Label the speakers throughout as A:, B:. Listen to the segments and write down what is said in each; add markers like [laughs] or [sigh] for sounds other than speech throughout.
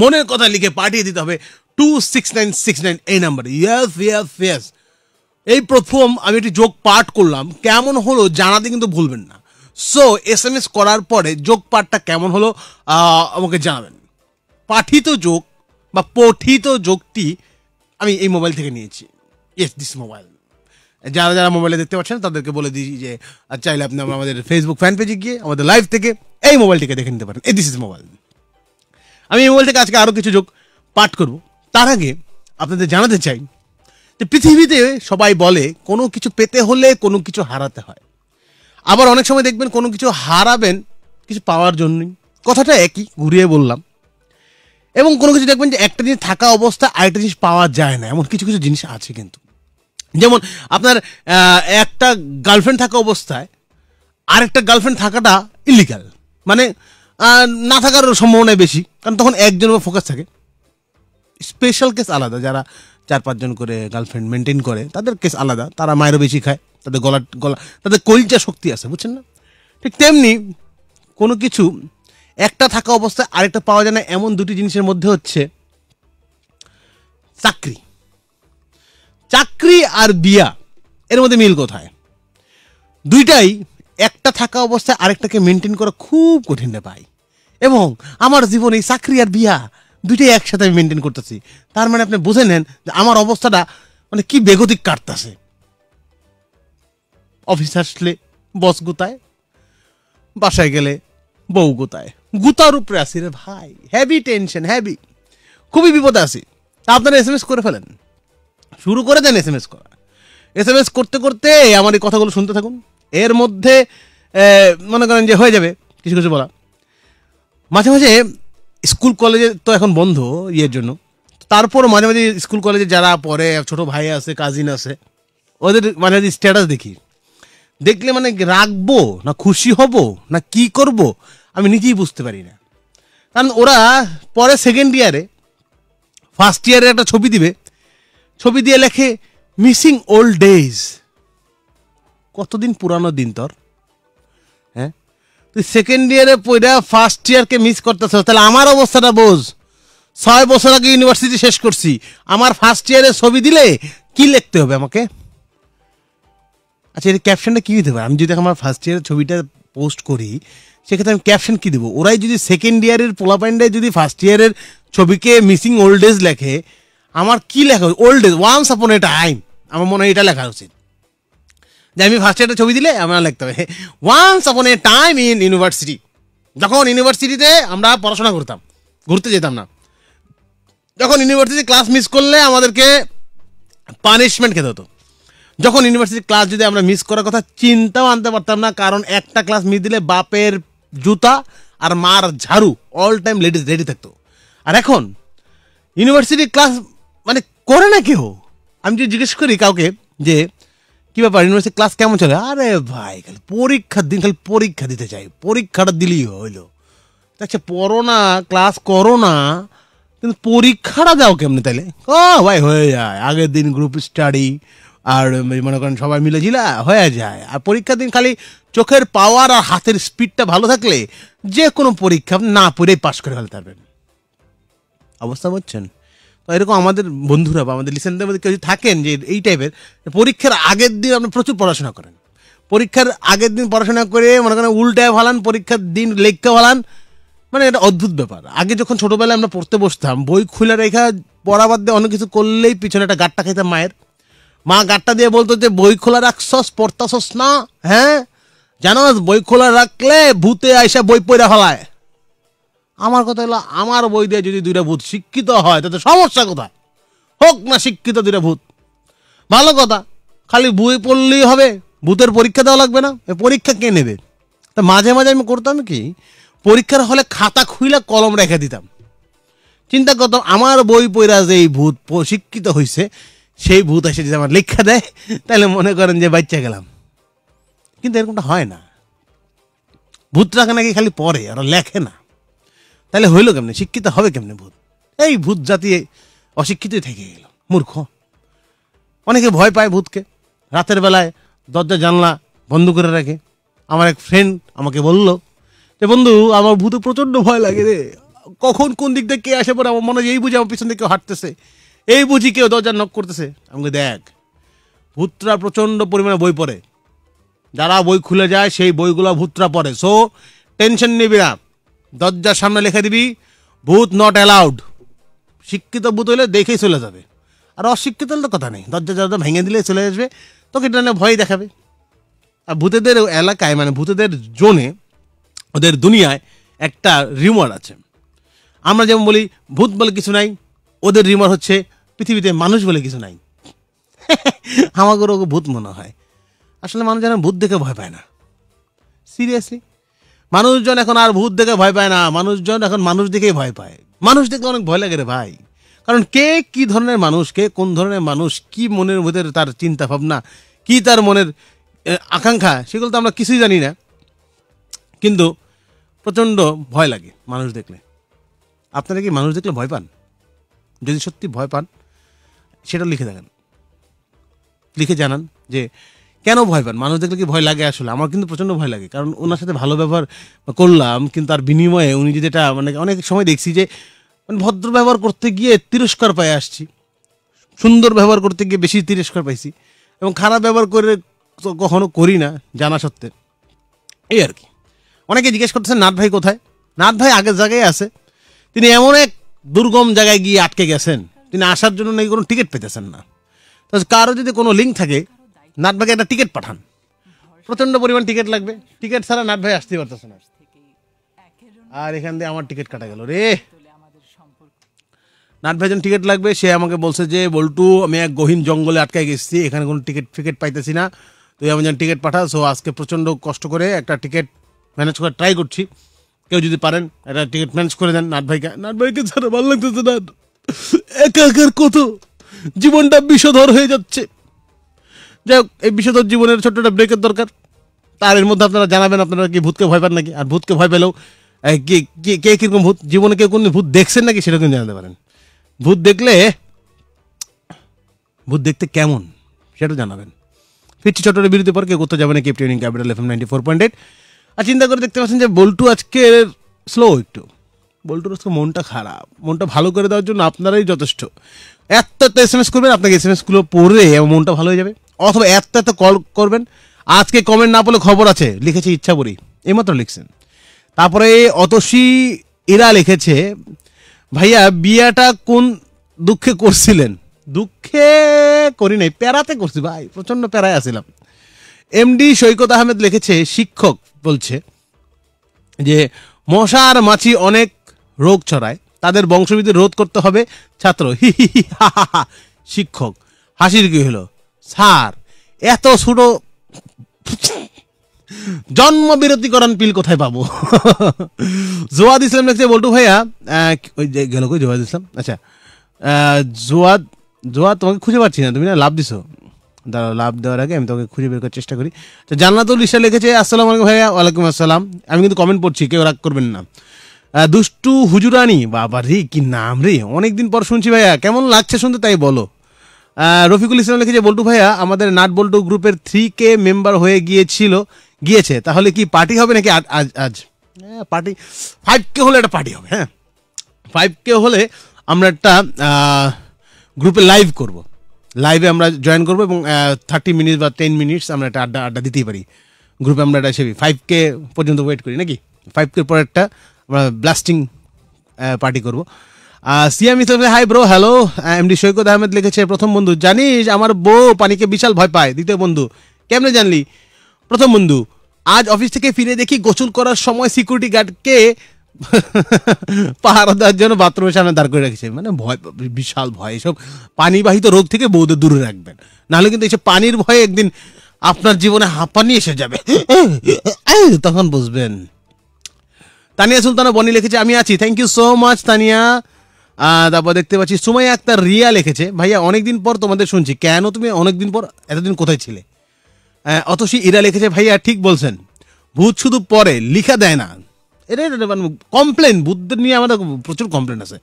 A: মনের কথা লিখে পাঠিয়ে দিতে হবে two six nine six nine এই নাম্বারে ইয়াস ইয়াস ইয়াস এই প্রথম আমি একটি যোগ পাঠ করলাম কেমন হলো জানাতে কিন্তু ভুলবেন না সো এস এম এস করার পরে যোগ পাঠটা কেমন হলো আমাকে জানাবেন পাঠিত যোগ বা পঠিত যোগটি আমি এই মোবাইল থেকে নিয়েছি ইয়েস দিস মোবাইল যারা যারা মোবাইলে দেখতে পাচ্ছেন তাদেরকে বলে দিই যে চাইলে আপনি আমাদের ফেসবুক ফ্যান পেজে গিয়ে আমাদের লাইভ থেকে এই মোবাইলটিকে দেখে নিতে পারেন এই দিস ইস মোবাইল আমি এই থেকে আজকে আরও কিছু যোগ পাঠ করব তার আগে আপনাদের জানাতে চাই যে পৃথিবীতে সবাই বলে কোনো কিছু পেতে হলে কোনো কিছু হারাতে হয় আবার অনেক সময় দেখবেন কোনো কিছু হারাবেন কিছু পাওয়ার জন্যই কথাটা একই ঘুরিয়ে বললাম এবং কোনো কিছু দেখবেন যে একটা জিনিস থাকা অবস্থা আরেকটা জিনিস পাওয়া যায় না এমন কিছু কিছু জিনিস আছে কিন্তু যেমন আপনার একটা গার্লফ্রেন্ড থাকা অবস্থায় আরেকটা গার্লফ্রেন্ড থাকাটা ইলিগাল মানে না থাকার সম্ভাবনাই বেশি কারণ তখন একজন ফোকাস থাকে স্পেশাল কেস আলাদা যারা চার পাঁচজন করে গার্লফ্রেন্ড মেনটেন করে তাদের কেস আলাদা তারা মায়েরও বেশি খায় তাদের গলা গলা তাদের কলচা শক্তি আছে বুঝছেন না ঠিক তেমনি কোনো কিছু একটা থাকা অবস্থায় আরেকটা পাওয়া যায় না এমন দুটি জিনিসের মধ্যে হচ্ছে চাকরি চাকরি আর বিয়া এর মধ্যে মিল কোথায় দুইটাই একটা থাকা অবস্থায় আরেকটাকে মেনটেন করা খুব কঠিন পায় এবং আমার জীবন এই চাকরি আর বিয়া দুইটাই একসাথে আমি মেনটেন করতেছি তার মানে আপনি বুঝে নেন যে আমার অবস্থাটা মানে কি বেগতিক কাটতেছে অফিস আসলে বস গুতায় বাসায় গেলে বউ গুতায় গুতার উপরে আসি রে ভাই হ্যাভি টেনশন হ্যাভি খুবই বিপদে আছি আপনারা এস এম এস করে ফেলেন শুরু করে দেন এস এম এস করা এস এম এস করতে করতে আমার এই কথাগুলো শুনতে থাকুন এর মধ্যে মনে করেন যে হয়ে যাবে কিছু কিছু বলা মাঝে মাঝে স্কুল কলেজে তো এখন বন্ধ ইয়ের জন্য তারপর মাঝে মাঝে স্কুল কলেজে যারা পড়ে ছোট ভাই আছে কাজিন আছে ওদের মাঝে মাঝে স্ট্যাটাস দেখি দেখলে মানে রাখবো না খুশি হব না কি করব আমি নিজেই বুঝতে পারি না কারণ ওরা পরে সেকেন্ড ইয়ারে ফার্স্ট ইয়ারে একটা ছবি দিবে ছবি দিয়ে লেখে মিসিং ওল্ড ডেজ কতদিন পুরানো দিন তোর তুই সেকেন্ড ইয়ারে পড়া ফার্স্ট ইয়ারকে মিস করতেছ তাহলে আমার অবস্থাটা বোঝ ছয় বছর আগে ইউনিভার্সিটি শেষ করছি আমার ফার্স্ট ইয়ারে ছবি দিলে কি লিখতে হবে আমাকে আচ্ছা এর ক্যাপশনটা কী দিতে হবে আমি যদি আমার ফার্স্ট ইয়ারের ছবিটা পোস্ট করি সেক্ষেত্রে আমি ক্যাপশন কী দেবো ওরাই যদি সেকেন্ড ইয়ারের পোলাপাইন্ডায় যদি ফার্স্ট ইয়ারের ছবিকে মিসিং ওল্ড এজ লেখে আমার কী লেখা ওল্ড এজ ওয়ান্স আপন এ টাইম আমার মনে হয় এটা লেখা উচিত যে আমি ফার্স্ট একটা ছবি দিলে আমরা লিখতে হবে once upon A time in university যখন ইউনিভার্সিটিতে আমরা পড়াশোনা করতাম ঘুরতে যেতাম না যখন ইউনিভার্সিটি ক্লাস মিস করলে আমাদেরকে পানিশমেন্ট খেতে হতো যখন ইউনিভার্সিটি ক্লাস যদি আমরা মিস করার কথা চিন্তাও আনতে পারতাম না কারণ একটা ক্লাস মিস দিলে বাপের জুতা আর মার ঝাড়ু অল টাইম লেডিস রেডি থাকতো আর এখন ইউনিভার্সিটি ক্লাস মানে করে না কেউ আমি যদি জিজ্ঞেস করি কাউকে যে কী ব্যাপার ইউনিভার্সিটি ক্লাস কেমন চলে আরে ভাই খালি পরীক্ষার দিন খালি পরীক্ষা দিতে চাই পরীক্ষাটা দিলেই হইলো আচ্ছা পড়ো না ক্লাস করো না কিন্তু পরীক্ষাটা দাও কেমনি তাইলে ও ভাই হয়ে যায় আগের দিন গ্রুপ স্টাডি আর মনে করেন সবাই মিলে জিলা হয়ে যায় আর পরীক্ষার দিন খালি চোখের পাওয়ার আর হাতের স্পিডটা ভালো থাকলে যে কোনো পরীক্ষা না পড়েই পাশ করে ফেলতে পারবেন অবস্থা বলছেন এরকম আমাদের বন্ধুরা বা আমাদের লিসেনদের মধ্যে কেউ থাকেন যে এই টাইপের পরীক্ষার আগের দিন আপনি প্রচুর পড়াশোনা করেন পরীক্ষার আগের দিন পড়াশোনা করে মনে করেন উল্টায় ভালান পরীক্ষার দিন লেখকে ভালান মানে এটা অদ্ভুত ব্যাপার আগে যখন ছোটোবেলায় আমরা পড়তে বসতাম বই খুলে রেখা পড়া বাদ দিয়ে অনেক কিছু করলেই পিছনে একটা গাট্টা খাইতাম মায়ের মা গাট্টা দিয়ে বলতো যে বই খোলা রাখছস পড়তাছস না হ্যাঁ জানো বই খোলা রাখলে ভূতে আইসা বই পড়া ফলায় আমার কথা হলো আমার বই দিয়ে যদি দুইটা ভূত শিক্ষিত হয় তাতে সমস্যা কোথায় হোক না শিক্ষিত দুইটা ভূত ভালো কথা খালি বই পড়লেই হবে ভূতের পরীক্ষা দেওয়া লাগবে না পরীক্ষা কে নেবে তা মাঝে মাঝে আমি করতাম কি পরীক্ষার হলে খাতা খুইলা কলম রেখে দিতাম চিন্তা করতাম আমার বই পড়া যে এই ভূত শিক্ষিত হয়েছে সেই ভূত এসে যদি আমার লেখা দেয় তাহলে মনে করেন যে বাচ্চা গেলাম কিন্তু এরকমটা হয় না ভূতরাকে নাকি খালি পড়ে আর লেখে না তাহলে হইলো কেমনে শিক্ষিত হবে কেমনে ভূত এই ভূত জাতি অশিক্ষিতই থেকে গেল মূর্খ অনেকে ভয় পায় ভূতকে রাতের বেলায় দরজা জানলা বন্ধ করে রাখে আমার এক ফ্রেন্ড আমাকে বলল যে বন্ধু আমার ভূতে প্রচণ্ড ভয় লাগে রে কখন কোন দিক থেকে কে আসে পরে আমার মনে হয় এই বুঝি আমার পিছন থেকে কেউ হাঁটতেছে এই বুঝি কেউ দরজা নক করতেছে আমাকে দেখ ভূতরা প্রচণ্ড পরিমাণে বই পড়ে যারা বই খুলে যায় সেই বইগুলো ভূতরা পড়ে সো টেনশন নিবি না দরজার সামনে লিখে দিবি ভূত নট অ্যালাউড শিক্ষিত ভূত হলে দেখেই চলে যাবে আর অশিক্ষিত হলে তো কথা নেই দরজা দরজা ভেঙে দিলে চলে আসবে তোকে এটা ভয় দেখাবে আর ভূতেদের এলাকায় মানে ভূতেদের জোনে ওদের দুনিয়ায় একটা রিউমার আছে আমরা যেমন বলি ভূত বলে কিছু নাই ওদের রিউমার হচ্ছে পৃথিবীতে মানুষ বলে কিছু নাই আমাকে ওকে ভূত মনে হয় আসলে মানুষ যেন ভূত দেখে ভয় পায় না সিরিয়াসলি মানুষজন এখন আর ভূত দেখে ভয় পায় না মানুষজন এখন মানুষ দেখেই ভয় পায় মানুষ দেখলে অনেক ভয় লাগে রে ভাই কারণ কে কি ধরনের মানুষ কে কোন ধরনের মানুষ কি মনের মধ্যে তার চিন্তা ভাবনা কি তার মনের আকাঙ্ক্ষা সেগুলো তো আমরা কিছুই জানি না কিন্তু প্রচণ্ড ভয় লাগে মানুষ দেখলে আপনারা কি মানুষ দেখলে ভয় পান যদি সত্যি ভয় পান সেটা লিখে দেখেন লিখে জানান যে কেন ভয় পান মানুষ দেখলে কি ভয় লাগে আসলে আমার কিন্তু প্রচণ্ড ভয় লাগে কারণ ওনার সাথে ভালো ব্যবহার করলাম কিন্তু তার বিনিময়ে উনি যদি এটা মানে অনেক সময় দেখছি যে মানে ভদ্র ব্যবহার করতে গিয়ে তিরস্কার পায়ে আসছি সুন্দর ব্যবহার করতে গিয়ে বেশি তিরস্কার পাইছি এবং খারাপ ব্যবহার করে কখনো করি না জানা সত্ত্বে এই আর কি অনেকে জিজ্ঞেস করতেছেন নাথ ভাই কোথায় নাথ ভাই আগের জায়গায় আছে তিনি এমন এক দুর্গম জায়গায় গিয়ে আটকে গেছেন তিনি আসার জন্য নাকি কোনো টিকিট পেতেছেন না তো কারো যদি কোনো লিঙ্ক থাকে নাট ভাইকে একটা টিকিট পাঠান প্রচণ্ড পরিমাণ টিকিট লাগবে টিকিট ছাড়া নাট ভাই আসতেই পারতেছে না আর এখান দিয়ে আমার টিকিট কাটা গেল রে নাট ভাইজন টিকিট লাগবে সে আমাকে বলছে যে বল্টু আমি এক গহীন জঙ্গলে আটকায় গেছি এখানে কোনো টিকিট ফিকিট পাইতেছি না তুই আমি যেন টিকিট পাঠাস সো আজকে প্রচণ্ড কষ্ট করে একটা টিকিট ম্যানেজ করে ট্রাই করছি কেউ যদি পারেন একটা টিকিট ম্যানেজ করে দেন নাট ভাইকে নাট ভাইকে ছাড়া ভালো লাগতেছে না একা একার কত জীবনটা বিষধর হয়ে যাচ্ছে যাই হোক এই বিশেষ জীবনের ছোট্ট একটা ব্রেকের দরকার তার এর মধ্যে আপনারা জানাবেন আপনারা কি ভূতকে ভয় পান নাকি আর ভূতকে ভয় পেলেও কে কে কীরকম ভূত জীবনে কেউ কোন ভূত দেখছেন নাকি সেটা কিন্তু জানাতে পারেন ভূত দেখলে ভূত দেখতে কেমন সেটা জানাবেন ফিরছি চট্টগ্রামের বিরতি পর কেউ করতে যাবে না কেপ ট্রেনিং capital F M ninety four point eight আর চিন্তা করে দেখতে পাচ্ছেন যে বল্টু আজকে স্লো একটু বল্টুর আজকে মনটা খারাপ মনটা ভালো করে দেওয়ার জন্য আপনারাই যথেষ্ট এত এত এস এম এস করবেন আপনাকে এস এম এসগুলো পড়ে মনটা ভালো হয়ে যাবে অথবা এত এত কল করবেন আজকে কমেন্ট না পড়লে খবর আছে লিখেছে ইচ্ছা করি এইমাত্র লিখছেন তারপরে অতসী এরা লিখেছে ভাইয়া বিয়াটা কোন দুঃখে করছিলেন দুঃখে করি নাই প্যারাতে করছি ভাই প্রচণ্ড প্যারায় আসিলাম এমডি সৈকত আহমেদ লিখেছে শিক্ষক বলছে যে মশা আর মাছি অনেক রোগ ছড়ায় তাদের বংশবিধি রোধ করতে হবে ছাত্র হি [laughs] হি শিক্ষক হাসির কি হলো স্যার এত ছোট জন্ম বিরতি করান পিল কোথায় পাবো জোয়াদ ইসলাম লিখছে বল্টু ভাইয়া ওই যে গেল কই জোয়াদ ইসলাম আচ্ছা জোয়াদ জোয়াদ তোমাকে খুঁজে পাচ্ছি না তুমি না লাভ দিছো দাঁড়াও লাভ দেওয়ার আগে আমি তোমাকে খুঁজে বের করার চেষ্টা করি তো আচ্ছা, জান্নাতুল ইসলাম লিখেছে আসসালামু আলাইকুম ভাইয়া ওয়ালাইকুম আসসালাম আমি কিন্তু কমেন্ট পড়ছি কেউ রাগ করবেন না দুষ্টু হুজুরানি বাবা রে কি নাম রে অনেকদিন পর শুনছি ভাইয়া কেমন লাগছে শুনতে তাই বলো রফিকুল ইসলাম লিখেছে বল্টু ভাইয়া আমাদের নাট বল্টু গ্রুপের থ্রি কে মেম্বার হয়ে গিয়েছিল গিয়েছে তাহলে কি পার্টি হবে নাকি আজ আজ হ্যাঁ পার্টি ফাইভ কে হলে একটা পার্টি হবে হ্যাঁ ফাইভ কে হলে আমরা একটা গ্রুপে লাইভ করব লাইভে আমরা জয়েন করবো এবং থার্টি মিনিটস বা টেন মিনিটস আমরা একটা আড্ডা আড্ডা দিতেই পারি গ্রুপে আমরা একটা সেবি ফাইভ কে পর্যন্ত ওয়েট করি নাকি ফাইভ কে পর একটা আমরা ব্লাস্টিং পার্টি করবো সিএম ইসলামে hi bro hello MD Saikat Ahmed লিখেছে প্রথম বন্ধু জানিস আমার বউ পানিকে বিশাল ভয় পায় দ্বিতীয় বন্ধু কেমনে জানলি প্রথম বন্ধু আজ অফিস থেকে ফিরে দেখি গোসল করার সময় সিকিউরিটি গার্ডকে [laughs] পাহারা দেওয়ার জন্য বাথরুমের সামনে দাঁড় করে রেখেছে মানে ভয় বিশাল ভয় এসব পানিবাহিত রোগ থেকে বউদের দূরে রাখবেন নাহলে কিন্তু এসব পানির ভয়ে একদিন আপনার জীবনে হাঁপানি এসে যাবে [laughs] তখন বুঝবেন তানিয়া সুলতানা বনি লিখেছে আমি আছি thank you so much Tania তারপর দেখতে পাচ্ছি সুমাইয়া আক্তার রিয়া লিখেছে ভাইয়া অনেকদিন পর তোমাদের শুনছি কেন তুমি অনেকদিন পর এতদিন কোথায় ছিলে অতসী ইরা লিখেছে ভাইয়া ঠিক বলছেন ভূত শুধু পরে লিখা দেয় না এটাই মানে কমপ্লেন ভূতদের নিয়ে আমাদের প্রচুর কমপ্লেন আছে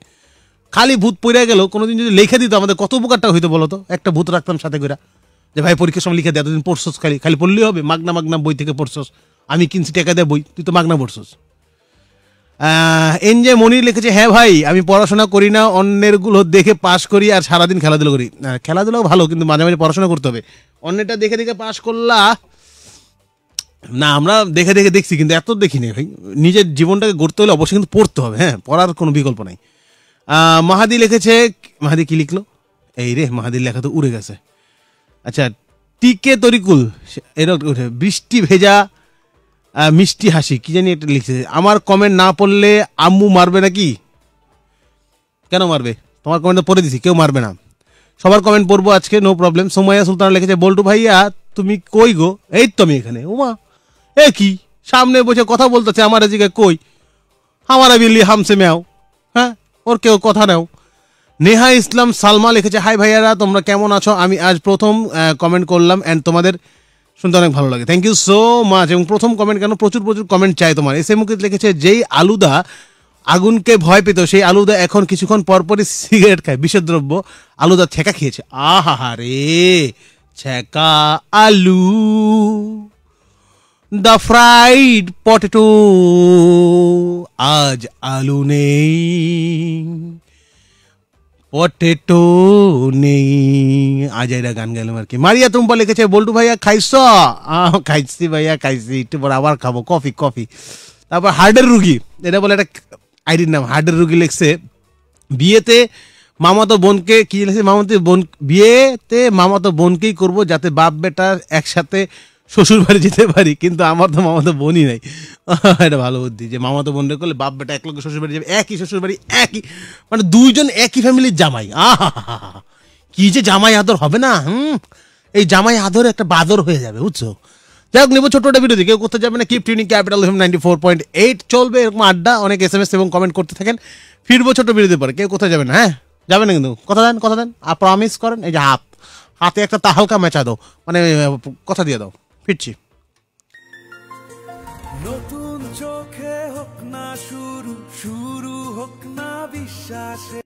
A: খালি ভূত পড়িয়া গেল কোনোদিন যদি লিখে দিত আমাদের কত উপকারটা হইতো বলো তো একটা ভূত রাখতাম সাথে করে যে ভাই পরীক্ষার সময় লিখে দেয় এতদিন পড়ছস খালি খালি পড়লেই হবে মাগনা মাগনা বই থেকে পড়ছস আমি কিনছি টেকা দেয় বই তুই তো মাগনা পড়ছস এন জে মনির লিখেছে হ্যাঁ ভাই আমি পড়াশোনা করি না অন্যের গুলো দেখে পাশ করি আর সারাদিন খেলাধুলো করি খেলাধুলাও ভালো কিন্তু মাঝে মাঝে পড়াশোনা করতে হবে অন্যটা দেখে দেখে পাশ করলা না আমরা দেখে দেখে দেখছি কিন্তু এত দেখিনি ভাই নিজের জীবনটাকে গড়তে হলে অবশ্যই কিন্তু পড়তে হবে হ্যাঁ পড়ার কোনো বিকল্প নাই মাহাদি লিখেছে মাহাদি কি লিখলো এই রে মাহাদির লেখা তো উড়ে গেছে আচ্ছা টিকে তরিকুল এরকম বৃষ্টি ভেজা মিষ্টি হাসি কি জানি এটা লিখছে আমার কমেন্ট না পড়লে আম্মু মারবে নাকি কেন মারবে তোমার কমেন্ট পড়ে দিছি কেউ মারবে না সবার কমেন্ট পড়বো আজকে নো প্রবলেম সোমাইয়া সুলতান লিখেছে বল্টু ভাইয়া তুমি কই গো এই তো আমি এখানে উমা এ কি সামনে বসে কথা বলতেছে আমার এদিকে কই আমারা বিল্লি হামসে মেও হ্যাঁ ওর কেউ কথা নাও নেহা ইসলাম সালমা লিখেছে হাই ভাইয়ারা তোমরা কেমন আছো আমি আজ প্রথম কমেন্ট করলাম অ্যান্ড তোমাদের শুনতে অনেক ভালো লাগে থ্যাংক ইউ সো মাচ এবং প্রথম কমেন্ট কেন প্রচুর প্রচুর কমেন্ট চাই তোমার এস মুখে লিখেছে যেই আলুদা আগুনকে ভয় পেত সেই আলুদা এখন কিছুক্ষণ পরপরই সিগারেট খায় বিষদ্রব্য আলুদা ছেঁকা খেয়েছে আহা রে ছেঁকা আলু দ্য ফ্রাইড পটেটো আজ আলু নেই পটেটো নেই আজাইরা গান গাইলাম আর কি মারিয়া তুম্পা লিখেছে বল্টু ভাইয়া খাইছ খাইছি ভাইয়া খাইছি একটু পর আবার খাবো কফি কফি তারপর হার্ডের রুগী এটা বলে একটা আইডির নাম হার্ডের রুগী লিখছে বিয়েতে মামাতো বোনকে কি লিখেছে মামাতো বোন বিয়েতে মামাতো বোনকেই করবো যাতে বাপ বেটা একসাথে শ্বশুর বাড়ি যেতে পারি কিন্তু আমার তো মামাতো বোনই নাই [laughs] এটা ভালো বুদ্ধি যে মামাতো বোন করলে বাপ বেটা এক লোক শ্বশুর বাড়ি যাবে একই শ্বশুর বাড়ি একই মানে দুইজন একই ফ্যামিলির জামাই আহা কি যে জামাই আদর হবে না হুম এই জামাই আদর একটা বাদর হয়ে যাবে বুঝছো যাই হোক নেবো ছোট্ট ভিডিও কেউ কোথাও যাবে না keep tuning capital FM ninety four point eight চলবে এরকম আড্ডা অনেক এস এম এস এবং কমেন্ট করতে থাকেন ফিরবো ছোট ভিডিওতে পরে কেউ কোথায় যাবেন হ্যাঁ যাবেন না কিন্তু কথা দেন কথা দেন আর প্রমিস করেন এই যে হাত হাতে একটা তাহালকা মেচা দাও মানে কথা দিয়ে দাও ফিরছি নতুন চোখে হোক না শুরু শুরু হোক না বিশ্বাসে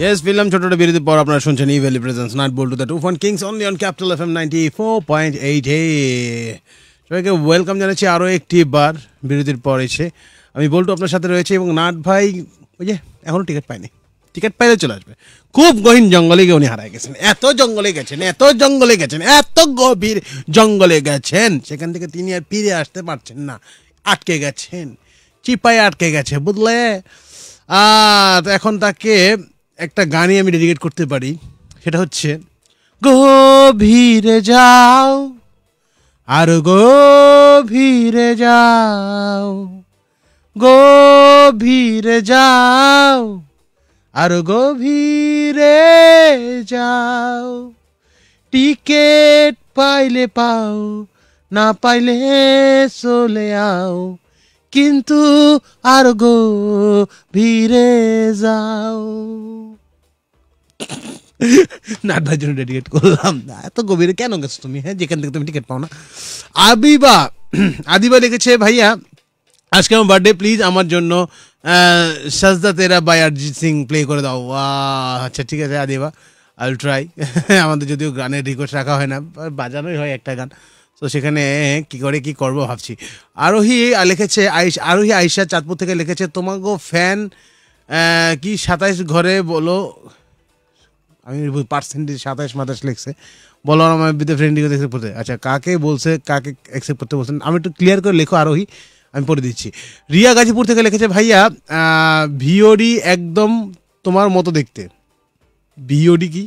A: ইয়েস ফিল্ম ছোটটা বিরতির পর আপনারা শুনছেন ইভেলি presence night ball to the টু ফোন kings only on capital F M ninety four point eight এ সবাইকে ওয়েলকাম জানাচ্ছি আরও একটি বার বিরতির পর এসে আমি বল্টু আপনার সাথে রয়েছে এবং নাট ভাই ওই যে এখনও টিকিট পাইনি টিকিট পাইলে চলে আসবে খুব গহীন জঙ্গলে গিয়ে উনি হারায় গেছেন এত জঙ্গলে গেছেন এত জঙ্গলে গেছেন এত গভীর জঙ্গলে গেছেন সেখান থেকে তিনি আর ফিরে আসতে পারছেন না আটকে গেছেন চিপায় আটকে গেছে বুঝলে আর এখন তাকে একটা গানই আমি ডেডিকেট করতে পারি সেটা হচ্ছে গভীরে যাও আর গভীরে যাও গভীরে যাও আর গভীরে যাও টিকেট পাইলে পাও না পাইলে চলে আও কিন্তু আর গো ভিড়ে যাও নাড্ডার জন্য ডেডিকেট করলাম না এত গভীরে কেন গেছো তুমি হ্যাঁ যেখান থেকে তুমি টিকিট পাও না আবিবা আদিবা লিখেছে ভাইয়া আজকে আমার বার্থডে প্লিজ আমার জন্য সাজদা তেরা বাই অরিজিৎ সিং প্লে করে দাও আচ্ছা ঠিক আছে আদিবা আল ট্রাই [laughs] আমাদের যদিও গানের রিকোয়েস্ট রাখা হয় না বাজানোই হয় একটা গান তো সেখানে কি করে কি করবো ভাবছি আরোহী লিখেছে আইস আরোহী আইসা চাঁদপুর থেকে লিখেছে তোমাকে ফ্যান কি সাতাইশ ঘরে বলো আমি পার্সেন্টেজ সাতাশ মাতাশ লিখছে বলো আমার বিদ্যা ফ্রেন্ডিকে অ্যাকসেপ্ট করতে আচ্ছা কাকে বলছে কাকে অ্যাকসেপ্ট করতে বলছেন আমি একটু ক্লিয়ার করে লেখো আরোহী আমি পড়ে দিচ্ছি রিয়া গাজীপুর থেকে লিখেছে ভাইয়া ভিওডি একদম তোমার মতো দেখতে ভিওডি কি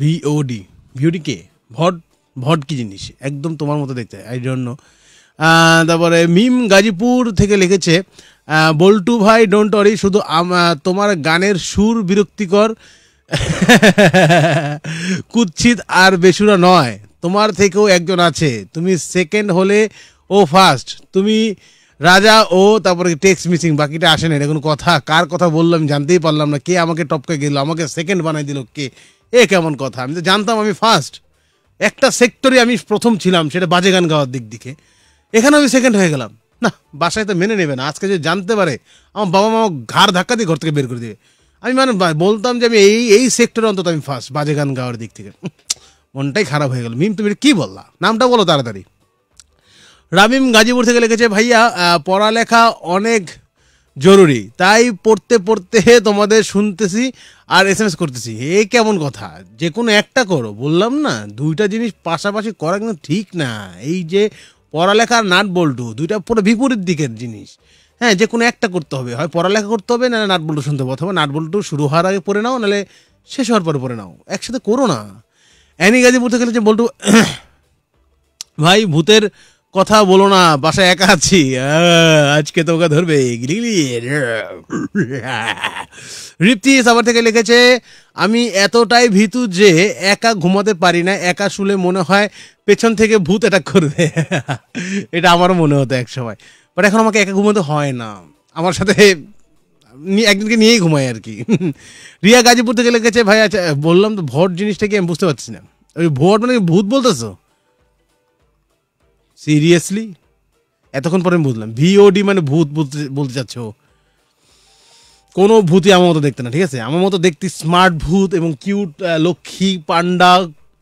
A: ভিওডি ভিওডি কে ভট ভট কি জিনিস একদম তোমার মতো দেখতে আই ডোন্ট নো তারপরে মিম গাজীপুর থেকে লিখেছে বল্টু ভাই ডোন্ট অরি শুধু তোমার গানের সুর বিরক্তিকর [laughs] কুচ্ছিত আর বেসুরা নয় তোমার থেকেও একজন আছে তুমি সেকেন্ড হলে ও ফার্স্ট তুমি রাজা ও তারপরে টেক্সট মিসিং বাকিটা আসে না এটা কোনো কথা কার কথা বললাম জানতেই পারলাম না কে আমাকে টপকে গেল আমাকে সেকেন্ড বানাই দিল কে এ কেমন কথা আমি তো জানতাম আমি ফার্স্ট একটা সেক্টরে আমি প্রথম ছিলাম সেটা বাজে গান গাওয়ার দিক দিকে এখানে আমি সেকেন্ড হয়ে গেলাম না বাসায় তো মেনে নেবে না আজকে যদি জানতে পারে আমার বাবা মা ঘর ধাক্কা দিয়ে ঘর থেকে বের করে দেবে আমি মানে বলতাম যে আমি এই এই সেক্টরে অন্তত আমি ফার্স্ট বাজে গান গাওয়ার দিক থেকে মনটাই খারাপ হয়ে গেল মিম তুমি কি বললা নামটা বলো তাড়াতাড়ি রামিম গাজীপুর থেকে লিখেছে ভাইয়া পড়ালেখা অনেক জরুরি তাই পড়তে পড়তে তোমাদের শুনতেছি আর এস এম এস করতেছি এ কেমন কথা যে কোনো একটা করো বললাম না দুইটা জিনিস পাশাপাশি করা কিন্তু ঠিক না এই যে পড়ালেখার নাট বল্টু দুইটা পুরো বিপরীত দিকের জিনিস হ্যাঁ যে কোনো একটা করতে হবে হয় পড়ালেখা করতে হবে নাহলে নাট বল্টু শুনতে হবে অথবা নাট বল্টু শুরু হওয়ার আগে পড়ে নাও নাহলে শেষ হওয়ার পরে পড়ে নাও একসাথে করো না অ্যানি গাজী বলতে গেলে যে বল্টু [coughs] ভাই ভূতের কথা বলো না বাসায় একা আছি আজকে তোকে ধরবে রিপ্তি সাবার থেকে লিখেছে আমি এতটাই ভীতু যে একা ঘুমাতে পারি না একা শুলে মনে হয় পেছন থেকে ভূত এটা করবে এটা আমারও মনে হতো এক সময় বাট এখন আমাকে একা ঘুমাতে হয় না আমার সাথে একদিনকে নিয়েই ঘুমাই আর কি রিয়া গাজীপুর থেকে লিখেছে ভাই আচ্ছা বললাম তো ভোট জিনিসটা কি আমি বুঝতে পারছি না ওই ভোট মানে ভূত বলতেছো সিরিয়াসলি এতক্ষণ পরে আমি বুঝলাম ভিওডি মানে ভূত বলতে চাচ্ছ কোনো ভূতই আমার মতো দেখতে না ঠিক আছে আমার মতো দেখতে স্মার্ট ভূত এবং কিউট লক্ষ্মী পান্ডা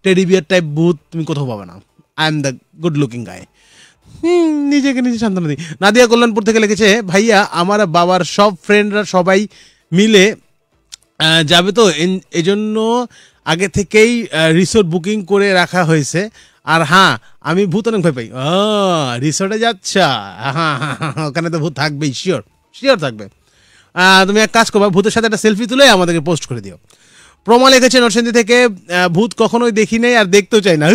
A: টেডিবিয়ার টাইপ ভূত তুমি কোথাও পাবে না I am the good looking গায়ে নিজেকে নিজে সান্ত্বনা দিই নাদিয়া কল্যাণপুর থেকে লিখেছে ভাইয়া আমার বাবার সব ফ্রেন্ডরা সবাই মিলে যাবে তো এজন্য আগে থেকেই রিসোর্ট বুকিং করে রাখা হয়েছে আর হ্যাঁ আমি ভূত অনেক ভয় পাই ও রিসোর্টে যাচ্ছ হ্যাঁ, হ্যাঁ, হ্যাঁ, হ্যাঁ ওখানে তো ভূত থাকবেই শিওর শিওর থাকবে তুমি এক কাজ করবা ভূতের সাথে একটা সেলফি তুলে আমাদেরকে পোস্ট করে দিও প্রমা লিখেছে নরসিংদী থেকে ভূত কখনোই দেখি নাই আর দেখতেও চাই না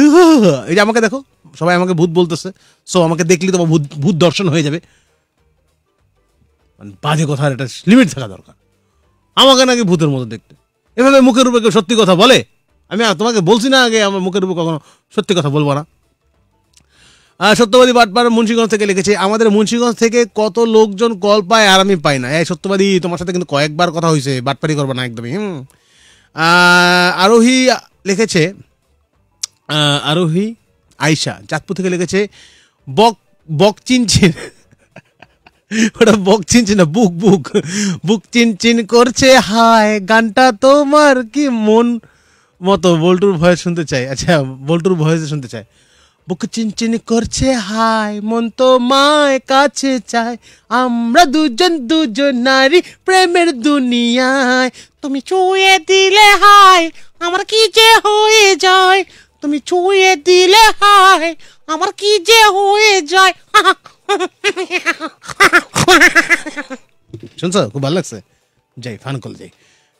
A: এই যে আমাকে দেখো সবাই আমাকে ভূত বলতেছে সো আমাকে দেখলে তোমার ভূত ভূত দর্শন হয়ে যাবে মানে বাজে কথার একটা লিমিট থাকা দরকার আমাকে নাকি ভূতের মতো দেখতে এভাবে মুখের উপরে কেউ সত্যি কথা বলে আমি তোমাকে বলছি না আগে আমার মুখের উপর কখনো সত্যি কথা বলবো না সত্যবাদী বাটপার মুন্সীগঞ্জ থেকে লিখেছে আমাদের মুন্সীগঞ্জ থেকে কত লোকজন কল পায় আর আমি পাই না এই সত্যবাদী তোমার সাথে কিন্তু কয়েকবার কথা হয়েছে বাটপারি করবো না একদমই হুম আরোহী লিখেছে আরোহী আয়সা চাঁদপুর থেকে লিখেছে বক বক চিনছেন [laughs] ওটা বক চিনছে না বুক বুক বুক চিনচিন করছে হায় গানটা তোমার কি মন মতো বল্টুর ভয়েস শুনতে চাই আচ্ছা বল্টুর ভয়েস শুনতে চাই বুক চিনচিন করছে হাই মন তো মায় কাছে চায় আমরা দুজন দুজন নারী প্রেমের দুনিয়ায় তুমি ছুঁয়ে দিলে হাই আমার কি যে হয়ে যায় তুমি ছুঁয়ে দিলে হাই আমার কি
B: যে হয়ে যায়
A: শুনছো খুব ভালো লাগছে যাই ফান কল যাই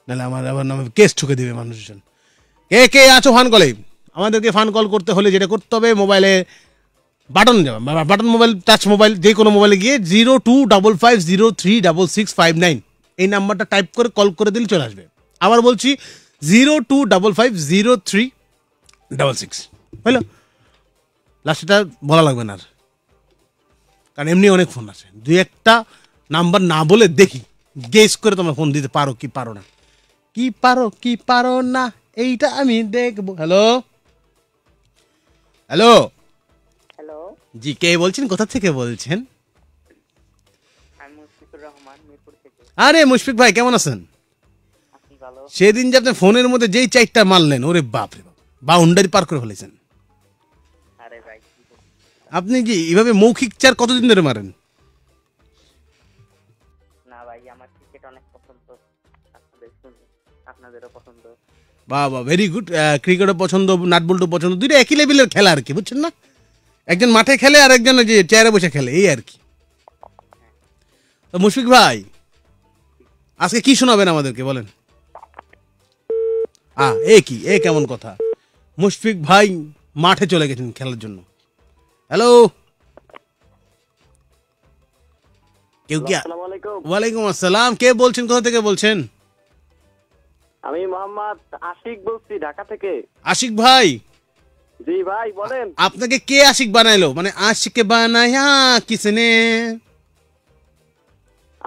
A: নাহলে আমার আবার নামে কেস ঠুকে দিবে মানুষজন কে কে আছো ফান কলে আমাদেরকে ফান কল করতে হলে যেটা করতে হবে মোবাইলে button button mobile touch mobile যে কোনো মোবাইলে গিয়ে zero two double five zero three double six five nine এই নাম্বারটা টাইপ করে কল করে দিলে চলে আসবে আবার বলছি zero two double five zero three double six বুঝলো লাস্টটা বলা লাগবে না আর কারণ এমনি অনেক ফোন আছে দুই একটা নাম্বার না বলে দেখি গেস করে তোমরা ফোন দিতে পারো কি পারো না কি পারো কি পারো না এইটা আমি দেখব হ্যালো হ্যালো হ্যালো জি কে বলছেন কোথা থেকে বলছেন আরে মুশফিক ভাই কেমন আছেন সেদিন যে আপনি ফোনের মধ্যে যেই চাইটটা মারলেন ওরে বাপ রে বাপ বাউন্ডারি পার করে ফেলেছেন আপনি কি এভাবে মৌখিক চার কতদিন ধরে মারেন বা বাহ ভেরি গুড ক্রিকেটও পছন্দ নাটবল্টও পছন্দ দুইটা একই লেভেলের খেলা আর কি বুঝছেন না একজন মাঠে খেলে আর একজন যে চেয়ারে বসে খেলে এই আর কি তো মুশফিক ভাই আজকে কি শোনাবেন আমাদেরকে বলেন আ এ কি এ কেমন কথা মুশফিক ভাই মাঠে চলে গেছেন খেলার জন্য হ্যালো কেউ কি ওয়ালাইকুম আসসালাম কে বলছেন কোথা থেকে বলছেন
B: আমি মোহাম্মদ আশিক বলছি ঢাকা থেকে আশিক ভাই জি ভাই বলেন
A: আপনাকে কে আশিক বানাইলো মানে আশিকে বানায়া কিসনে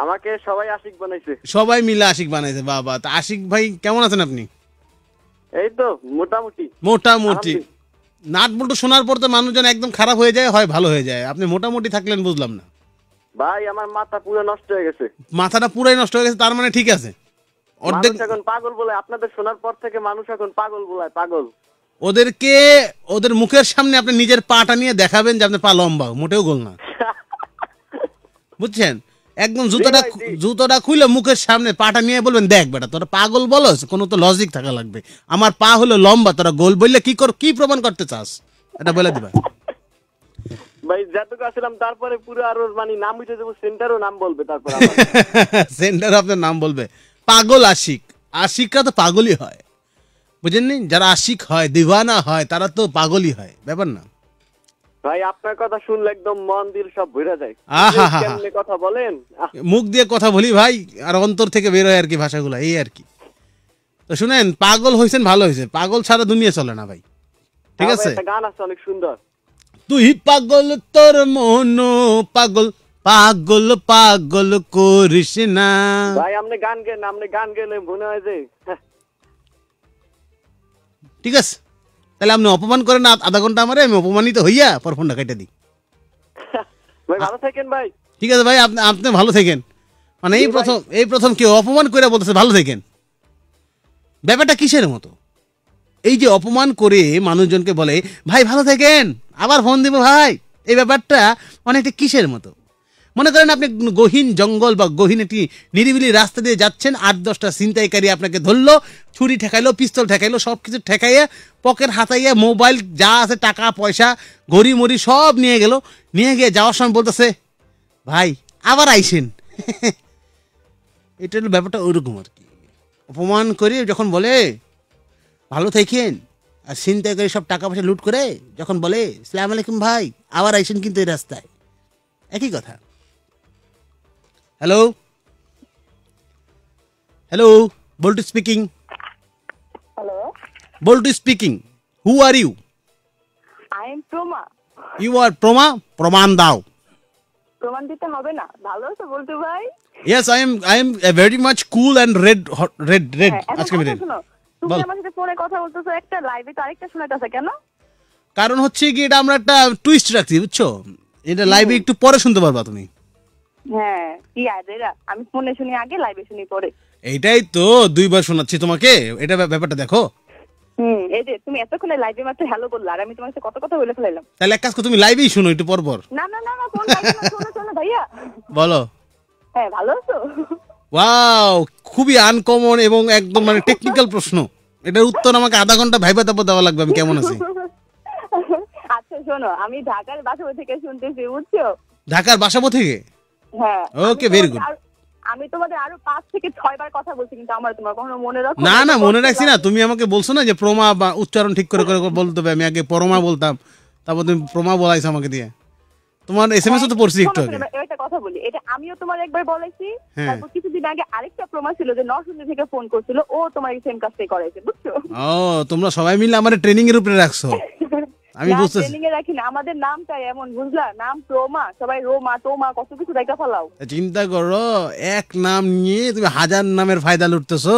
B: আমাকে সবাই
A: আশিক বানাইছে সবাই মিলে আশিক বানাইছে বাবা তা আশিক ভাই কেমন আছেন আপনি এই তো মোটামুটি মোটামুটি নাট বল্টু শোনার পর তো মানুষজন একদম খারাপ হয়ে যায় হয় ভালো হয়ে যায় আপনি মোটামুটি থাকলেন বুঝলাম না ভাই আমার মাথা পুরো নষ্ট হয়ে গেছে মাথাটা পুরাই নষ্ট হয়ে গেছে তার মানে ঠিক আছে অর্ধেক এখন পাগল বলে আপনাদের শোনার পর থেকে মানুষ এখন পাগল বলায় পাগল ওদেরকে ওদের মুখের সামনে আপনি নিজের পাটা নিয়ে দেখাবেন যে আপনি পা লম্বা মোটেও গোল না বুঝছেন একদম জুতোটা জুতোটা খুলে মুখের সামনে পাটা নিয়ে বলবেন দেখ বেটা তোরা পাগল কোনো তো লজিক থাকা লাগবে আমার পা হলো লম্বা তোরা গোল বললে কি কর কি প্রমাণ করতে চাস এটা বলে দিবা ভাই যেটুকু আসলাম তারপরে পুরো আর মানে নাম উঠে দেবো সেন্টারও নাম বলবে তারপরে [laughs] সেন্টার আপনার নাম বলবে পাগল আশিক আশিকরা তো পাগলই হয় বুঝেননি যারা আশিক হয় দিওয়ানা হয় তারা তো পাগলই হয় ব্যাপার না
B: ভাই আপনার কথা শুনলে একদম মন দিল সব ভরে যায় আহা কেমনে কথা বলেন
A: মুখ দিয়ে কথা বলি ভাই আর অন্তর থেকে বের হয় আর কি ভাষাগুলো এই আর কি তো শুনেন পাগল হইছেন ভালো হইছে পাগল ছাড়া দুনিয়া চলে না ভাই ঠিক হ্যাঁ আছে
B: গান আছে অনেক সুন্দর
A: তুই পাগল তোর মন পাগল পাগল পাগল করিস না ভাই
B: আপনি গান গেলেন আপনি গান গেলেন ভুলে হয়েছে
A: ঠিক আছে তাহলে আপনি অপমান করেন আধা ঘন্টা আমারে আমি অপমানিত হইয়া পর ফোনটা কেটে দিই ভাই ভালো থাকেন ভাই ঠিক আছে ভাই আপনি আপনি ভালো থাকেন মানে এই প্রথম এই প্রথম কেউ অপমান করে বলতেছে ভালো থাকেন ব্যাপারটা কিসের মতো এই যে অপমান করে মানুষজনকে বলে ভাই ভালো থাকেন আবার ফোন দিব ভাই এই ব্যাপারটা অনেকটা মানে কিসের মতো মনে করেন আপনি গহীন জঙ্গল বা গহীন একটি নিরিবিলি রাস্তা দিয়ে যাচ্ছেন আট দশটা ছিনতাইকারী আপনাকে ধরলো ছুরি ঠেকাইলো পিস্তল ঠেকাইলো সব কিছু ঠেকাইয়া পকেট হাতাইয়া মোবাইল যা আছে টাকা পয়সা ঘড়ি মড়ি সব নিয়ে গেল নিয়ে গিয়ে যাওয়ার সময় বলতেছে ভাই আবার আইসেন এটা হলো ব্যাপারটা ওইরকম আর কি অপমান করে যখন বলে ভালো থাকেন আর চিন্তা করে সব টাকা পয়সা লুট করে যখন বলে সালাম আলাইকুম ভাই আবার আইসেন কিন্তু এই রাস্তায় একই কথা hello hello Boltu speaking hello Boltu speaking who are you
B: I am Proma
A: you are Proma প্রমাণ দাও
B: প্রমাণ দিতে হবে না ভালো আছো বলতে ভাই
A: yes I am I am very much cool and red red red আজকে আমি রেড তুমি আমার
B: সাথে ফোনে কথা বলতেছো একটা লাইভে তো আরেকটা আছে কেন
A: কারণ হচ্ছে কি এটা আমরা একটা টুইস্ট রাখছি বুঝছো এটা লাইভে একটু পরে শুনতে পারবা তুমি
B: হ্যাঁ কি আমি ফোনে শুনি আগে লাইভে শুনি পরে
A: এটাই তো দুইবার শোনাচ্ছি তোমাকে এটা ব্যাপারটা দেখো
B: তুমি লাইভে হ্যালো আর আমি তোমার সাথে কথা বলে
A: তুমি শোনো পর
B: হ্যাঁ,
A: খুবই আনকমন এবং একদম মানে টেকনিক্যাল প্রশ্ন এটার উত্তর আমাকে আধা ঘন্টা ভাইবা তারপর দেওয়া লাগবে আমি কেমন আছি
B: আচ্ছা শোনো আমি ঢাকার বাসাবো থেকে শুনতেছি বুঝছো
A: ঢাকার বাসাবো থেকে
B: ওকে ভেরি গুড আমি তোমাদের আরো পাঁচ থেকে কথা বলছি কিন্তু আমার তোমার কখনো মনে রাখো না না মনে
A: রাখছি না তুমি আমাকে বলছো না যে প্রমা বা উচ্চারণ ঠিক করে করে বলতে হবে আমি আগে পরমা বলতাম তারপর তুমি প্রমা বলাইছো আমাকে দিয়ে তোমার এসএমএস হ্যাঁ, তো পড়ছি একটু আগে
B: একটা কথা বলি এটা আমিও তোমার একবার বলাইছি হ্যাঁ। তারপর কিছুদিন আগে আরেকটা প্রমা ছিল যে নরসিংদী থেকে ফোন করছিল ও তোমার এই সেম কাজটাই করাইছে বুঝছো
A: ও তোমরা সবাই মিলে আমার ট্রেনিং এর উপরে রাখছো [laughs] আমি বুঝতে ট্রেনিং
B: এ রাখি না আমাদের নামটাই এমন বুঝলা নাম প্রোমা সবাই রোমা টোমা কত কিছু রাখা ফলাও
A: চিন্তা করো এক নাম নিয়ে তুমি হাজার নামের ফায়দা লুটতেছো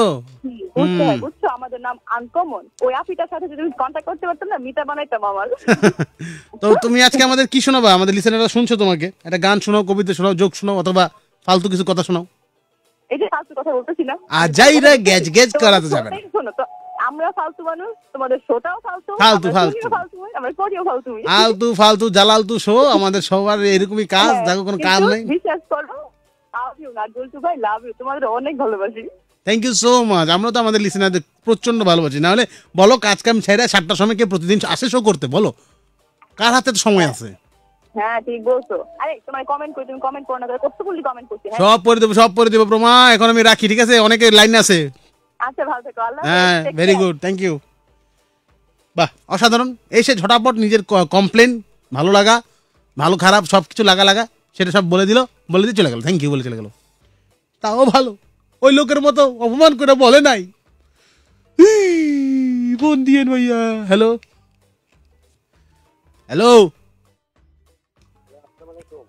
B: বুঝছো আমাদের নাম আনকমন ওই আপিটার সাথে যদি তুমি কন্ট্যাক্ট করতে পারতাম না মিতা বানাইতাম আমার
A: [laughs] তো তুমি আজকে আমাদের কি শোনাবা আমাদের লিসেনাররা শুনছো তোমাকে একটা গান শোনাও কবিতা শোনাও জোক শোনাও অথবা ফালতু কিছু কথা শোনাও
B: এই যে ফালতু কথা বলতেছিলাম
A: আজাইরা গ্যাজ গ্যাজ করাতে যাবে
B: শোনো তো আমরা ফালতু মানুষ তোমাদের শোটাও ফালতু ফালতু ফালতু আমরা ফালতু
A: ফালতু শো আমাদের সবার এরকমই কাজ হ্যাঁ, দেখো কোনো কাজ নেই
B: বিশ্বাস করো না বলছো ভাই লাভ ইউ তোমাদের অনেক ভালোবাসি
A: থ্যাংক ইউ সো মাচ আমরা তো আমাদের লিসেনারদের প্রচন্ড ভালোবাসি নাহলে বলো কাজ কাম ছেড়ে সাতটার সময় কে প্রতিদিন আসে শো করতে বলো কার হাতে সময় হ্যাঁ। আছে
B: হ্যাঁ ঠিক বলছো আরে তোমার কমেন্ট তুমি কমেন্ট করো না কমেন্ট হ্যাঁ? সব
A: পড়ে দেবো সব পড়ে দেবো প্রমা এখন আমি রাখি ঠিক আছে অনেকে লাইন আছে
B: আচ্ছা ভালো থেকো আল্লাহ হ্যাঁ ভেরি গুড
A: থ্যাংক ইউ বাহ অসাধারণ এসে ঝটাপট নিজের কমপ্লেন ভালো লাগা ভালো খারাপ সব কিছু লাগা লাগা সেটা সব বলে দিল বলে দিয়ে চলে গেল থ্যাংক ইউ বলে চলে গেল তাও ভালো ওই লোকের মতো অপমান করে বলে নাই ভাইয়া হ্যালো হ্যালো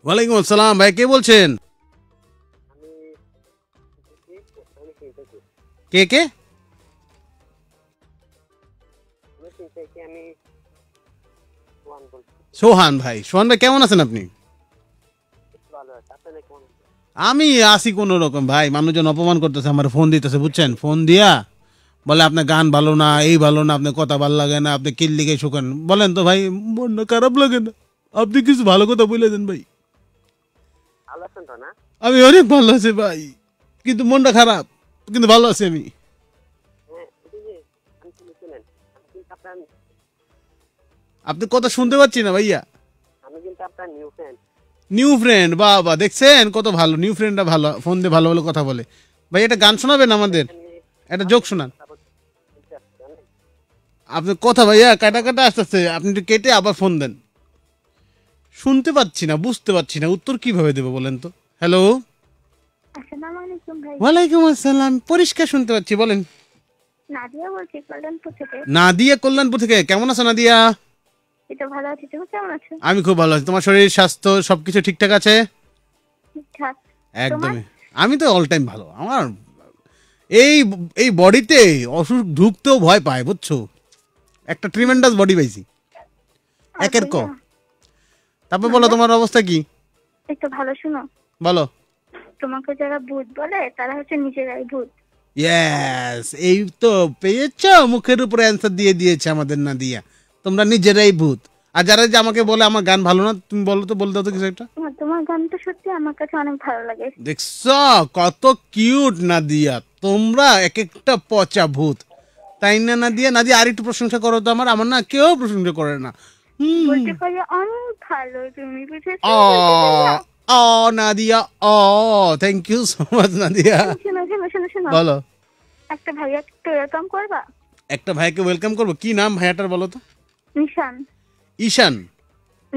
A: ওয়ালাইকুম আসসালাম ভাই কে বলছেন কে কে সোহান ভাই সোহান ভাই কেমন আছেন আপনি আমি আসি কোনো রকম ভাই মানুষজন অপমান করতেছে আমার ফোন দিতেছে বুঝছেন ফোন দিয়া বলে আপনার গান ভালো না এই ভালো না আপনার কথা ভালো লাগে না আপনি কিল লিখে শুকেন বলেন তো ভাই মন খারাপ লাগে না আপনি কিছু ভালো কথা বলে দেন ভাই আমি অনেক ভালো আছি ভাই কিন্তু মনটা খারাপ কিন্তু ভালো আছি আমি আপনি কথা শুনতে পাচ্ছি না ভাইয়া নিউ ফ্রেন্ড বাবা দেখছেন কত ভালো নিউ ফ্রেন্ডরা ভালো ফোন দিয়ে ভালো ভালো কথা বলে ভাই এটা গান শোনাবেন আমাদের একটা জোক শোনান আপনি কথা ভাইয়া কাটা কাটা আসতেছে আপনি একটু কেটে আবার ফোন দেন শুনতে পাচ্ছি না বুঝতে পারছি না উত্তর কিভাবে দেবো বলেন তো হ্যালো ওয়ালাইকুম আসসালাম পরিষ্কার শুনতে পাচ্ছি বলেন
C: নাদিয়া বলছি কল্যাণপুর থেকে
A: নাদিয়া কল্যাণপুর থেকে কেমন আছো নাদিয়া
C: এটা ভালো আছি তুমি কেমন আছো
A: আমি খুব ভালো আছি তোমার শরীর স্বাস্থ্য সবকিছু ঠিকঠাক আছে ঠিকঠাক একদমই আমি তো অল টাইম ভালো আমার এই এই বডিতে অসুখ ঢুকতেও ভয় পায় বুঝছো একটা ট্রিমেন্ডাস বডি পাইছি একের ক আচ্ছা, তারপর বলো তোমার অবস্থা কি
C: একটু ভালো শোনো বলো তোমাকে যারা ভূত বলে তারা হচ্ছে নিজেরাই ভূত
A: ইয়েস এই তো পেয়েছ মুখের উপরে অ্যান্সার দিয়ে দিয়েছে আমাদের না দিয়া তোমরা নিজেরাই ভূত আর যারা যে আমাকে বলে আমার গান ভালো না তুমি বলো তো তো কিছু একটা
C: তোমার গান তো সত্যি আমার কাছে অনেক ভালো লাগে
A: কত কিউট তোমরা এক একটা পচা ভূত তাই না নাদিয়া আর একটু প্রশংসা করো তো আমার আমার না কেউ প্রশংসা করে না
C: বলতে পারি অনেক ভালো তুমি বুঝেছো
A: Nadia thank you so much Nadia
C: বলো একটা ভাইয়াকে ওয়েলকাম করবা
A: একটা ভাইকে ওয়েলকাম করব কি নাম ভাইয়াটার বলো তো নিশান ঈশান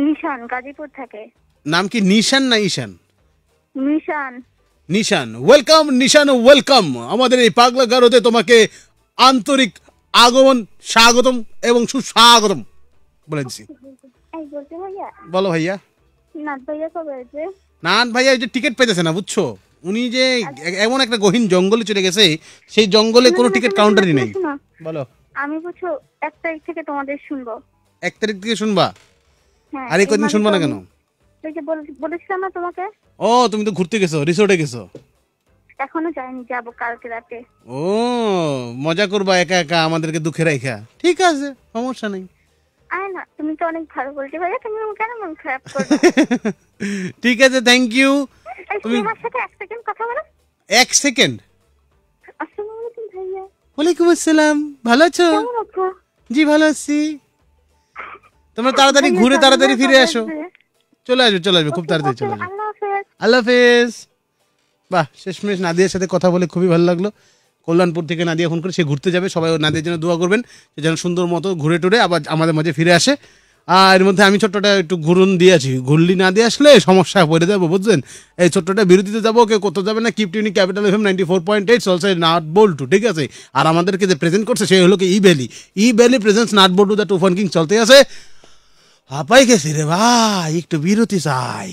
C: নিশান গাজীপুর থেকে
A: নাম কি নিশান না ঈশান নিশান নিশান ওয়েলকাম নিশান ওয়েলকাম আমাদের এই পাগলা গারোতে তোমাকে আন্তরিক আগমন স্বাগতম এবং সুস্বাগতম বলেছি বলো ভাইয়া নাথ ভাইয়া ওই যে টিকিট পেতেছে না বুঝছো উনি যে আচ্ছা। এমন একটা গহীন জঙ্গলে চলে গেছে সেই জঙ্গলে কোনো টিকিট কাউন্টারই নেই বলো
C: আমি বুঝছো এক তারিখ থেকে তোমাদের শুনবো
A: এক তারিখ থেকে শুনবা
C: হ্যাঁ, আর এই কদিন মানে শুনবা না কেন বলেছিলাম না তোমাকে
A: ও তুমি তো ঘুরতে গেছো রিসোর্টে গেছো
C: এখনো যাইনি কালকে রাতে
A: ও মজা করবা একা একা আমাদেরকে দুঃখে রাখা ঠিক আছে সমস্যা নেই [laughs] ঠিক আছে থ্যাংক ইউ এক সেকেন্ড ওয়ালাইকুম আসসালাম ভালো আছো জি ভালো আছি তোমরা তাড়াতাড়ি ঘুরে তাড়াতাড়ি ফিরে আসো চলে আসবে চলে আসবে খুব তাড়াতাড়ি চলে আসবে আল্লাহ হাফেজ বাহ শেষমেশ নাদিয়ার সাথে কথা বলে খুবই ভালো লাগলো কল্যাণপুর থেকে নাদিয়া ফোন করে সে ঘুরতে যাবে সবাই নাদিয়ার জন্য দোয়া করবেন সে যেন সুন্দর মতো ঘুরে টুরে আবার আমাদের মাঝে ফিরে আসে আর এর মধ্যে আমি ছোট্টটা একটু ঘুরুন দিয়েছি ঘুরলি না দিয়ে আসলে সমস্যা পড়ে যাবো বুঝছেন এই ছোট্টটা বিরতিতে যাবো কে কত যাবে না keep tuning capital M ninety four point eight সলসে নাট বোল্টু ঠিক আছে আর আমাদেরকে যে প্রেজেন্ট করছে সে হলো কি ই ভ্যালি ই ভ্যালি প্রেজেন্স নাট টু দ্য টু কিং চলতে আছে হাপাই গেছি রে ভাই একটু বিরতি চাই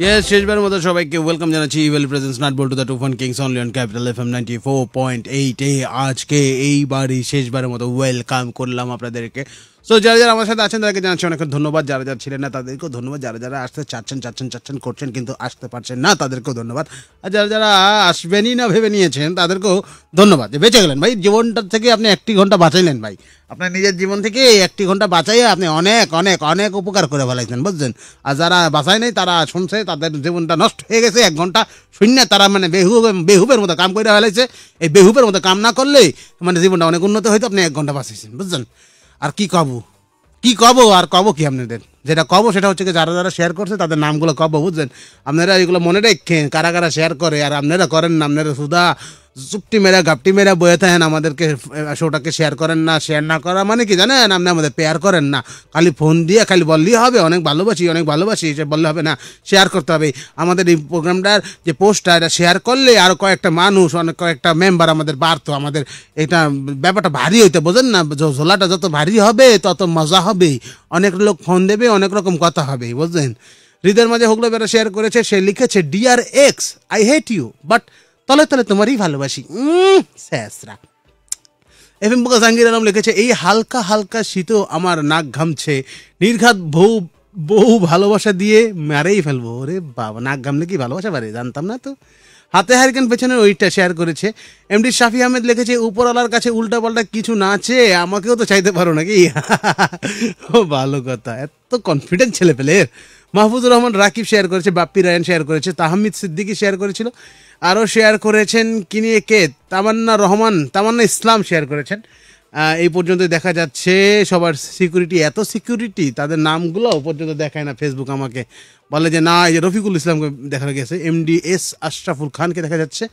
A: ইয়েস শেষবারের মতো সবাইকে ওয়েলকাম জানাচ্ছি ইভেল presence nut ball to the টুফান kings only on capital F M ninety four point eight এ আজকে এইবারই শেষবারের মতো ওয়েলকাম করলাম আপনাদেরকে সো যারা যারা আমার সাথে আছেন তাদেরকে জানাচ্ছি অনেক ধন্যবাদ যারা যারা ছিলেন না তাদেরকেও ধন্যবাদ যারা যারা আসতে চাচ্ছেন চাচ্ছেন চাচ্ছেন করছেন কিন্তু আসতে পারছেন না তাদেরকেও ধন্যবাদ আর যারা যারা আসবেনই না ভেবে নিয়েছেন তাদেরকেও ধন্যবাদ বেঁচে গেলেন ভাই জীবনটার থেকে আপনি একটি ঘন্টা বাঁচাইলেন ভাই আপনার নিজের জীবন থেকে একটি ঘন্টা বাঁচাইয়ে আপনি অনেক অনেক অনেক উপকার করে ভালাইছেন বুঝছেন আর যারা বাঁচায় নেই তারা শুনছে তাদের জীবনটা নষ্ট হয়ে গেছে এক ঘন্টা শূন্য তারা মানে বেহু বেহুবের মতো কাম করে ফেলাইছে এই বেহুপের মতো কাম না করলে মানে জীবনটা অনেক উন্নত হয়তো আপনি এক ঘন্টা বাঁচিয়েছেন বুঝছেন আর কি কব কি কব আর কব কি আপনাদের যেটা কব সেটা হচ্ছে যারা যারা শেয়ার করছে তাদের নামগুলো কব বুঝছেন আপনারা এগুলো মনে রাখেন কারা কারা শেয়ার করে আর আপনারা করেন না আপনারা সুদা চুপটি মেরা গাপটি মেরা বয়ে থাকেন আমাদেরকে শোটাকে শেয়ার করেন না শেয়ার না করা মানে কি জানেন আপনি আমাদের পেয়ার করেন না খালি ফোন দিয়ে খালি বললেই হবে অনেক ভালোবাসি অনেক ভালোবাসি সে বললে হবে না শেয়ার করতে হবে আমাদের এই প্রোগ্রামটার যে পোস্টটা এটা শেয়ার করলে আরও কয়েকটা মানুষ অনেক কয়েকটা মেম্বার আমাদের বাড়তো আমাদের এটা ব্যাপারটা ভারী হইতে বোঝেন না ঝোলাটা যত ভারী হবে তত মজা হবে অনেক লোক ফোন দেবে অনেক রকম কথা হবে বুঝলেন হৃদয়ের মাঝে হোগলা বেড়া শেয়ার করেছে সে লিখেছে dear x I hate you but তলে তলে তোমারই ভালোবাসি স্যাসরা এফ এম জাহাঙ্গীর আলম লিখেছে এই হালকা হালকা শীত আমার নাক ঘামছে নির্ঘাত বউ বউ ভালোবাসা দিয়ে মারেই ফেলবো ওরে বাবা নাক ঘামলে কি ভালোবাসা বাড়ে জানতাম না তো হাতে কেন পেছনের ওইটা শেয়ার করেছে এমডি শাফি আহমেদ লিখেছে উপরওয়ালার কাছে উল্টাপাল্টা কিছু না আমাকেও তো চাইতে পারো নাকি [laughs] ও ভালো কথা এত কনফিডেন্ট ছেলে পেলের মাহফুজুর রহমান রাকিব শেয়ার করেছে বাপ্পি রায়ন শেয়ার করেছে তাহমিদ সিদ্দিকি শেয়ার করেছিল আরও শেয়ার করেছেন কিনিয়ে কে তামান্না রহমান তামান্না ইসলাম শেয়ার করেছেন এই পর্যন্ত দেখা যাচ্ছে সবার সিকিউরিটি এত সিকিউরিটি তাদের নামগুলো পর্যন্ত দেখায় না ফেসবুক আমাকে বলে যে না এই যে রফিকুল ইসলামকে দেখা গেছে এমডি এস আশরাফুল খানকে দেখা যাচ্ছে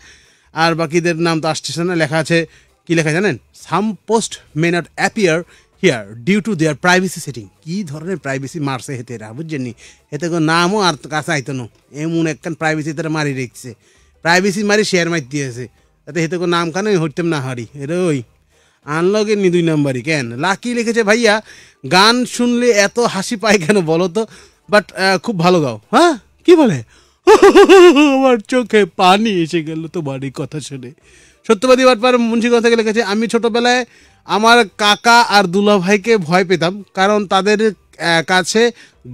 A: আর বাকিদের নাম তো আসতেছে না লেখা আছে কি লেখা জানেন some post may not appear here due to their privacy setting কি ধরনের প্রাইভেসি মারছে হেতে এরা বুঝছেননি হেতে নামও আর কাছে আইতো না এমন একখান প্রাইভেসি তারা মারি রেখছে প্রাইভেসি মারি শেয়ার মারি দিয়েছে তাতে হেতে নাম কানে হইতাম না হারি এর ওই আনলগে নি দুই নাম্বারই কেন লাকি লিখেছে ভাইয়া গান শুনলে এত হাসি পায় কেন বলো তো বাট খুব ভালো গাও হ্যাঁ কি বলে [laughs] আমার চোখে পানি এসে গেল তো বাড়ি কথা শুনে সত্যবাদী বাটপার মুন্সিগঞ্জ থেকে লিখেছে আমি ছোটোবেলায় আমার কাকা আর দুলা ভাইকে ভয় পেতাম কারণ তাদের কাছে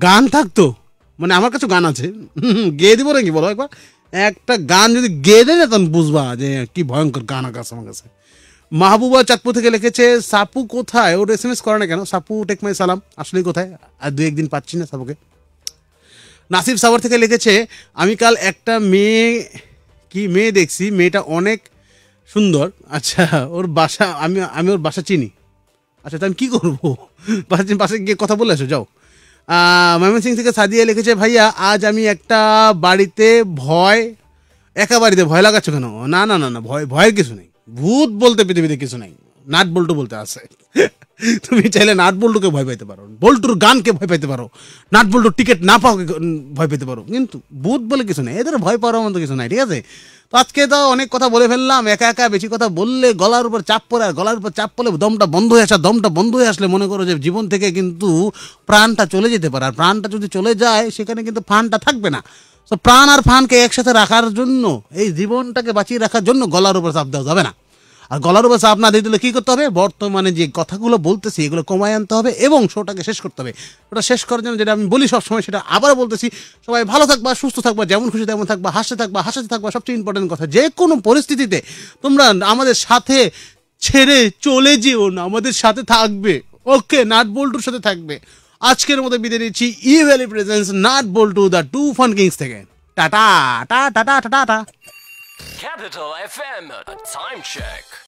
A: গান থাকতো মানে আমার কাছে গান আছে [laughs] গেয়ে দিব নাকি বলো একবার একটা গান যদি গেয়ে দেয় না তখন বুঝবা যে কি ভয়ঙ্কর গান আকাশ আমার কাছে মাহবুবা চাঁদপুর থেকে লিখেছে সাপু কোথায় ওর এস এম এস করে না কেন সাপু টেক মাই সালাম আসলেই কোথায় আর দু একদিন পাচ্ছি না সাপুকে নাসিফ সাবর থেকে লিখেছে আমি কাল একটা মেয়ে কি মেয়ে দেখছি মেয়েটা অনেক সুন্দর আচ্ছা ওর বাসা আমি আমি ওর বাসা চিনি আচ্ছা তো আমি কী করবো বাসা চিনি বাসায় গিয়ে কথা বলে আসো যাও ময়মন সিং থেকে সাদিয়া লিখেছে ভাইয়া আজ আমি একটা বাড়িতে ভয় একা বাড়িতে ভয় লাগাচ্ছ কেন না না না না ভয় ভয়ের কিছু নেই ভূত বলতে পৃথিবীতে কিছু নাই নাট বল্টু বলতে আছে তুমি চাইলে নাট বল্টুকে ভয় পাইতে পারো বল্টুর গানকে ভয় পাইতে পারো নাট বল্টুর টিকিট না পাওয়াকে ভয় পেতে পারো কিন্তু ভূত বলে কিছু নেই এদের ভয় পাওয়ার মতো কিছু নাই ঠিক আছে তো আজকে তো অনেক কথা বলে ফেললাম একা একা বেশি কথা বললে গলার উপর চাপ পড়ে আর গলার উপর চাপ পড়লে দমটা বন্ধ হয়ে আসা দমটা বন্ধ হয়ে আসলে মনে করো যে জীবন থেকে কিন্তু প্রাণটা চলে যেতে পারে আর প্রাণটা যদি চলে যায় সেখানে কিন্তু ফানটা থাকবে না তো প্রাণ আর ফানকে একসাথে রাখার জন্য এই জীবনটাকে বাঁচিয়ে রাখার জন্য গলার উপর চাপ দেওয়া যাবে না আর গলার উপর চাপ না দিয়ে দিলে কী করতে হবে বর্তমানে যে কথাগুলো বলতেছি এগুলো কমায় আনতে হবে এবং শোটাকে শেষ করতে হবে ওটা শেষ করার জন্য যেটা আমি বলি সবসময় সেটা আবার বলতেছি সবাই ভালো থাকবা সুস্থ থাকবা যেমন খুশি তেমন থাকবা হাসতে থাকবা হাসাতে থাকবা সবচেয়ে ইম্পর্টেন্ট কথা যে কোনো পরিস্থিতিতে তোমরা আমাদের সাথে ছেড়ে চলে যেও না আমাদের সাথে থাকবে ওকে নাট বল্টুর সাথে থাকবে আজকের মতো বিদায় নিচ্ছি ই presence nut ball to the টু ফান কিংস থেকে tata tata tata tata
B: Capital FM,
C: a time check.